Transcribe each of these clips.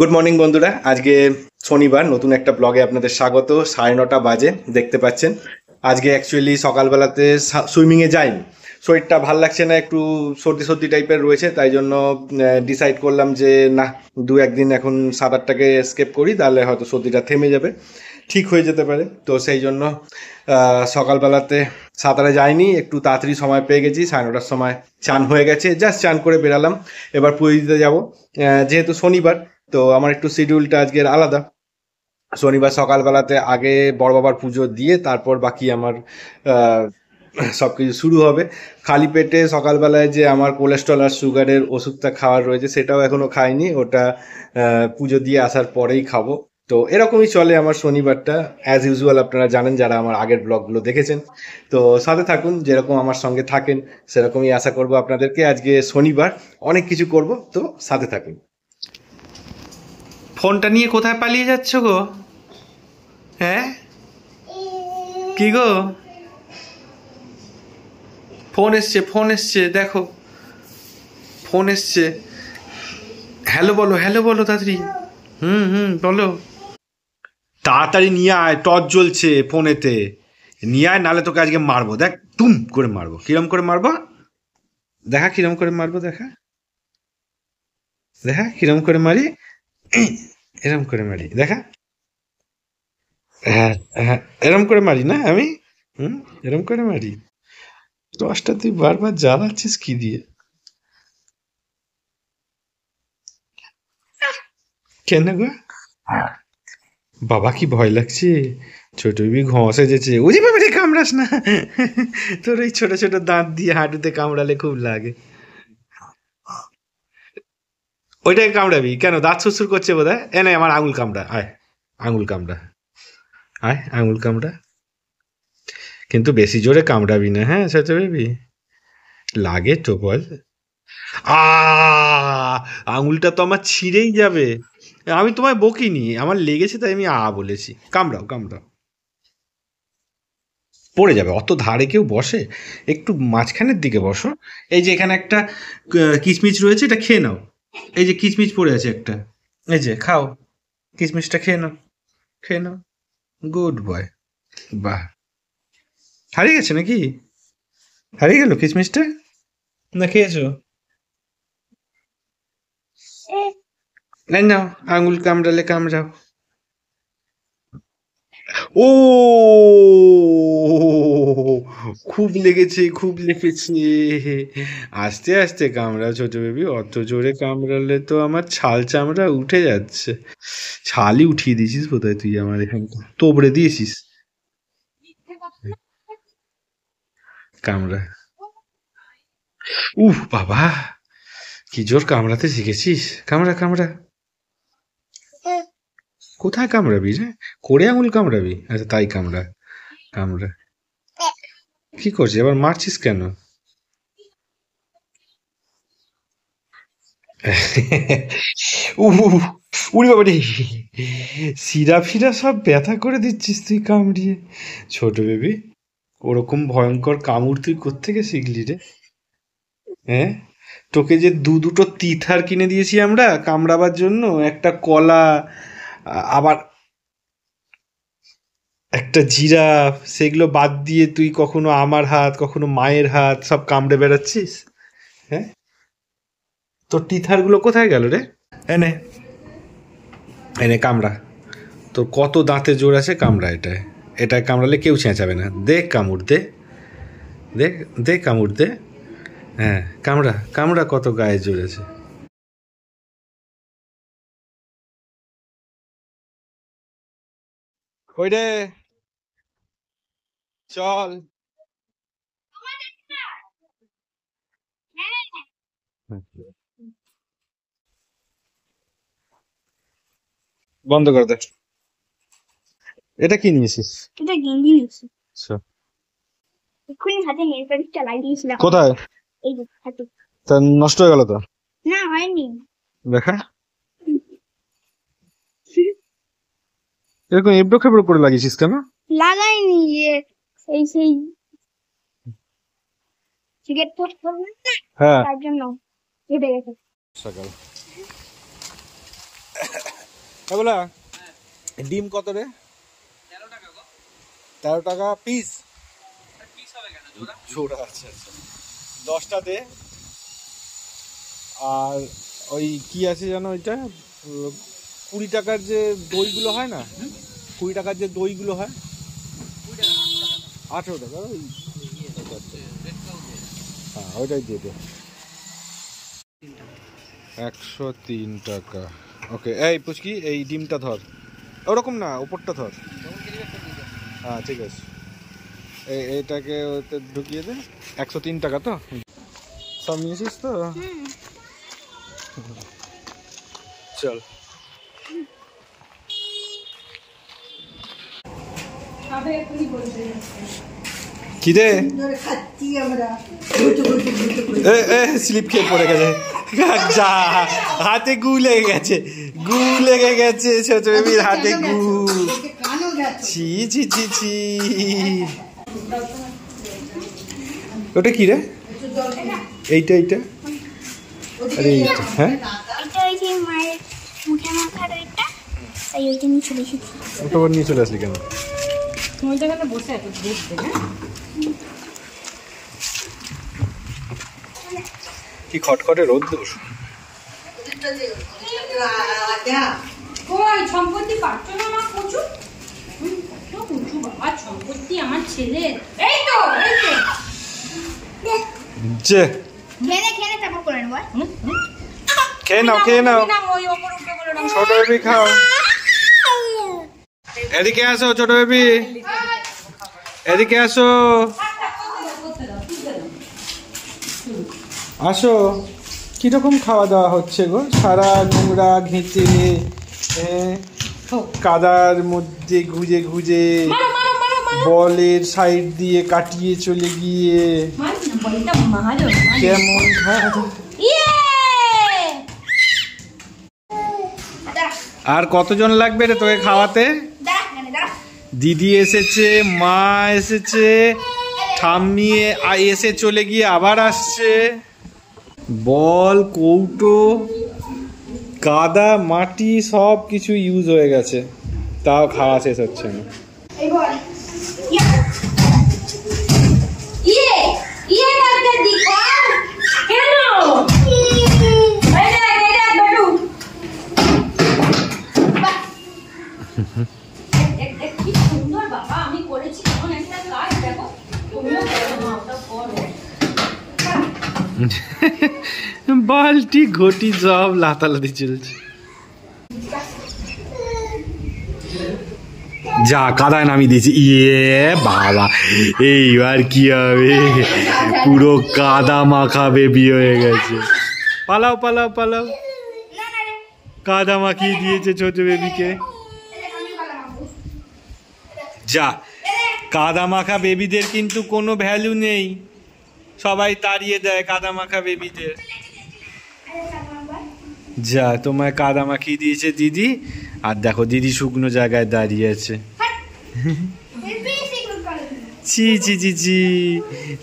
Good morning বন্ধুরা আজকে শনিবার নতুন একটা ব্লগে আপনাদের স্বাগত সাড়ে নটা বাজে দেখতে পাচ্ছেন আজকে অ্যাকচুয়ালি সকালবেলাতে সুইমিংয়ে যাইনি শরীরটা ভাল লাগছে না একটু সর্দি সর্দি টাইপের রয়েছে তাই জন্য ডিসাইড করলাম যে না দু একদিন এখন সাঁতারটাকে স্কেপ করি তাহলে হয়তো সর্দিটা থেমে যাবে ঠিক হয়ে যেতে পারে তো সেই জন্য সকালবেলাতে সাঁতারে যাইনি একটু তাড়াতাড়ি সময় পেয়ে গেছি সাড়ে নটার সময় চান হয়ে গেছে জাস্ট চান করে বেড়ালাম এবার পুরী দিতে যাবো যেহেতু শনিবার তো আমার একটু শিডিউলটা আজকের আলাদা শনিবার সকালবেলাতে আগে বড় বাবার পুজো দিয়ে তারপর বাকি আমার সব কিছু শুরু হবে খালি পেটে সকালবেলায় যে আমার কোলেস্ট্রল আর সুগারের ওষুধটা খাওয়ার রয়েছে সেটাও এখনও খাইনি ওটা পুজো দিয়ে আসার পরেই খাবো তো এরকমই চলে আমার শনিবারটা অ্যাজ ইউজুয়াল আপনারা জানেন যারা আমার আগের ব্লগগুলো দেখেছেন তো সাথে থাকুন যেরকম আমার সঙ্গে থাকেন সেরকমই আশা করব আপনাদেরকে আজকে শনিবার অনেক কিছু করব তো সাথে থাকুন ফোনটা নিয়ে কোথায় পালিয়ে যাচ্ছ গো হ্যাঁ কি গো ফোন এসছে ফোন এসছে দেখো ফোন এসছে হ্যালো বলো হ্যালো বলো তাড়াতাড়ি হুম হুম বলো তাড়াতাড়ি নিয়ে আয় টর্চ জ্বলছে ফোনেতে নিয়ে আয় নাহলে তোকে আজকে মারবো দেখ তুম করে মারবো কিরম করে মারবো দেখা কিরম করে মারবো দেখা দেখা কিরম করে মারি এরম করে মারি দেখা হ্যাঁ, হ্যাঁ এরম করে মারি না আমি হুম এরম করে মারি দশটা তুই বারবার জ্বালাচ্ছিস কি দিয়ে কেন গো বাবা কি ভয় লাগছে ছোট বি ঘষে যেছে ওই বাবা কামড়াস না তোর এই ছোট ছোট দাঁত দিয়ে হাঁটুতে কামড়ালে খুব লাগে ওইটাকে কামড়াবি কেন দাঁত শ্বশুর করছে বোধ হয় এনে আমার আঙুল কামড়া আয় আঙুল কামড়া আয় আঙুল কামড়া কিন্তু বেশি জোরে কামড়াবি না হ্যাঁ সেটা ভেবি লাগে তো বল আঙুলটা তো আমার ছিঁড়েই যাবে আমি তোমায় বকিনি আমার লেগেছে তাই আমি আ বলেছি কামড়াও কামড়াও পড়ে যাবে অত ধারে কেউ বসে একটু মাঝখানের দিকে বসো এই যে এখানে একটা কিচমিচ রয়েছে এটা খেয়ে নাও এই যে কিচমিচ পড়ে আছে একটা এই যে খাও কিচমিচটা খেয়ে নাও খেয়ে নাও গুড বয় বাহ হারিয়ে গেছে নাকি হারিয়ে গেল কিচমিচটা না খেয়েছো নাও আঙুল কামড়ালে কামড়াও ও খুব লেগেছে খুব লেগেছে আস্তে আস্তে কামড়া ছোট বেবি অত জোরে কামড়ালে তো আমার ছাল চামড়া উঠে যাচ্ছে ছালই উঠিয়ে দিয়েছিস বোধহয় তুই আমার এখানটা তোবড়ে দিয়েছিস কামড়া উহ বাবা কি জোর কামড়াতে শিখেছিস কামড়া কামড়া কোথায় কামড়াবি রে কোরে আঙুল কামড়াবি আচ্ছা তাই কামড়া কামড়া কি করছিস আবার মারছিস কেন উড়ি বাবা সিরা ফিরা সব ব্যথা করে দিচ্ছিস তুই কামড়িয়ে ছোট বেবি ওরকম ভয়ঙ্কর কামড় তুই কোথেকে শিখলি রে হ্যাঁ তোকে যে দু দুটো তিথার কিনে দিয়েছি আমরা কামড়াবার জন্য একটা কলা আবার একটা জিরাফ সেগুলো বাদ দিয়ে তুই কখনো আমার হাত কখনো মায়ের হাত সব কামড়ে বেড়াচ্ছিস হ্যাঁ তোর টিথারগুলো কোথায় গেল রে এনে এনে কামড়া তোর কত দাঁতে জোর আছে কামড়া এটায় এটা কামড়ালে কেউ চেঁচাবে না দে কামড় দে দে দে কামড় দে হ্যাঁ কামড়া কামড়া কত গায়ে জোর আছে কই চল বন্ধ করে দে এটা কি নিয়েছিস এটা গেঞ্জি নিয়েছি আচ্ছা এক্ষুনি হাতে নেল পালিশটা লাগিয়েছিলাম কোথায় এই হাতে তা নষ্ট হয়ে গেল তো না হয়নি দেখা এরকম এবড়ো খেবড়ো করে লাগিয়েছিস কেন লাগাইনি এই সেই হ্যাঁ। ডিম কত রে তেরো টাকা পিস আচ্ছা, আচ্ছা। দশটা দে আর ওই কি আছে জানো ওইটা কুড়ি টাকার যে দইগুলো হয় না কুড়ি টাকার যে দইগুলো হয় আঠেরো টাকা ওই হ্যাঁ ওইটাই দিয়ে দে একশো তিন টাকা ওকে এই পুচকি এই ডিমটা ধর ওরকম না ওপরটা ধর হ্যাঁ ঠিক আছে এই এইটাকে ওতে ঢুকিয়ে দে একশো তিন টাকা তো সব নিয়েছিস তো চল এ স্লিপ খেয়ে পড়ে গেছে যা হাতে গু লেগে গেছে গু লেগে গেছে ছোট বেবির হাতে গু ছি ছি ছি ছি ওটা কি রে এইটা এইটা আরে এইটা হ্যাঁ ওটা নিয়ে চলে আসলি কেন এখানে বসে হ্যাঁ কি খটখটে রোদ দোষ কই সম্পত্তি পাচ্ছ না বাবা সম্পত্তি আমার ছেলে এই তো এই যে করে নেব খেয়ে নাও খেয়ে নাও ছোট বেবি খাও এদিকে আসো ছোট বেবি এদিকে আসো আসো কীরকম খাওয়া দাওয়া হচ্ছে গো সারা নোংরা ঘেঁচে কাদার মধ্যে ঘুজে ঘুজে বলের সাইড দিয়ে কাটিয়ে চলে গিয়ে কেমন ইয়ে! আর কতজন লাগবে রে তোকে খাওয়াতে দিদি এসেছে মা এসেছে ঠাম্মি এসে চলে গিয়ে আবার আসছে বল কৌটো কাদা মাটি সব কিছু ইউজ হয়ে গেছে তাও খাওয়া শেষ হচ্ছে না বালটি ঘটি সব লাতালাতি চলছে যা কাদায় নামিয়ে দিয়েছি ইয়ে বাবা এইবার কি হবে পুরো কাদা মাখাবে বেবি হয়ে গেছে পালাও পালাও পালাও কাদা মাখিয়ে দিয়েছে ছোট বেবিকে যা কাদা মাখা বেবিদের কিন্তু কোনো ভ্যালু নেই সবাই তাড়িয়ে দেয় কাদা মাখা বেবিদের যা তোমায় কাদা মাখিয়ে দিয়েছে দিদি আর দেখো দিদি শুকনো জায়গায় দাঁড়িয়ে আছে ছি ছি ছি ছি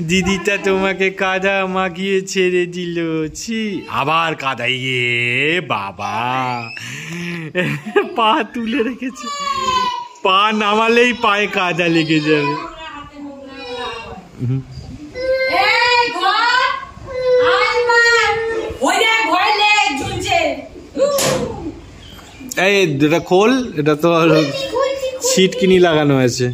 দিদিটা তোমাকে কাদা মাখিয়ে ছেড়ে দিল ছি আবার কাদাই ইয়ে বাবা পা তুলে রেখেছে পা নামালেই পায়ে কাদা লেগে যাবে হুম এই এটা খোল এটা তো সিট কিনি লাগানো আছে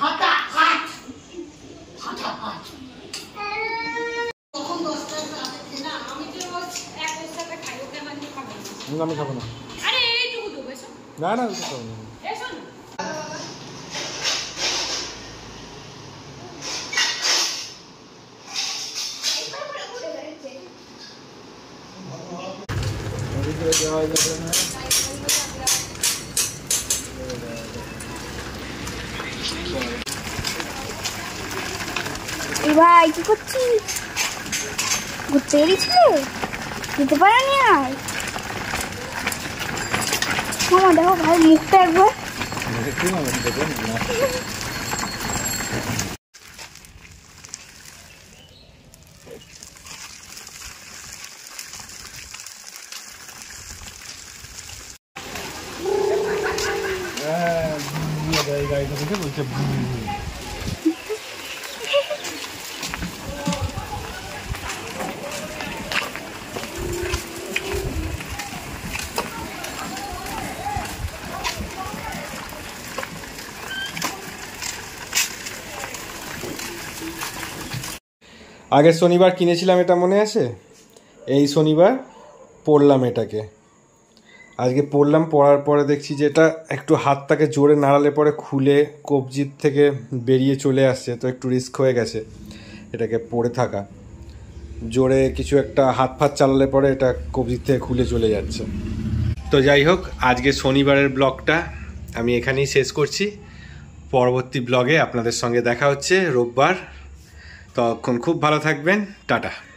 হাতা আমি খাবো না না না খাবো না ভাই কি করছিস ঘুরতে গেছিলি যেতে পারেনি আর mà đâu phải một cây quá ờ, Đây, đây, đây, đây, đây, đây, đây, আগের শনিবার কিনেছিলাম এটা মনে আছে এই শনিবার পড়লাম এটাকে আজকে পড়লাম পড়ার পরে দেখছি যে এটা একটু হাতটাকে জোরে নাড়ালে পরে খুলে কবজির থেকে বেরিয়ে চলে আসছে তো একটু রিস্ক হয়ে গেছে এটাকে পড়ে থাকা জোরে কিছু একটা হাত ফাত চালালে পরে এটা কবজির থেকে খুলে চলে যাচ্ছে তো যাই হোক আজকে শনিবারের ব্লগটা আমি এখানেই শেষ করছি পরবর্তী ব্লগে আপনাদের সঙ্গে দেখা হচ্ছে রোববার তখন খুব ভালো থাকবেন টাটা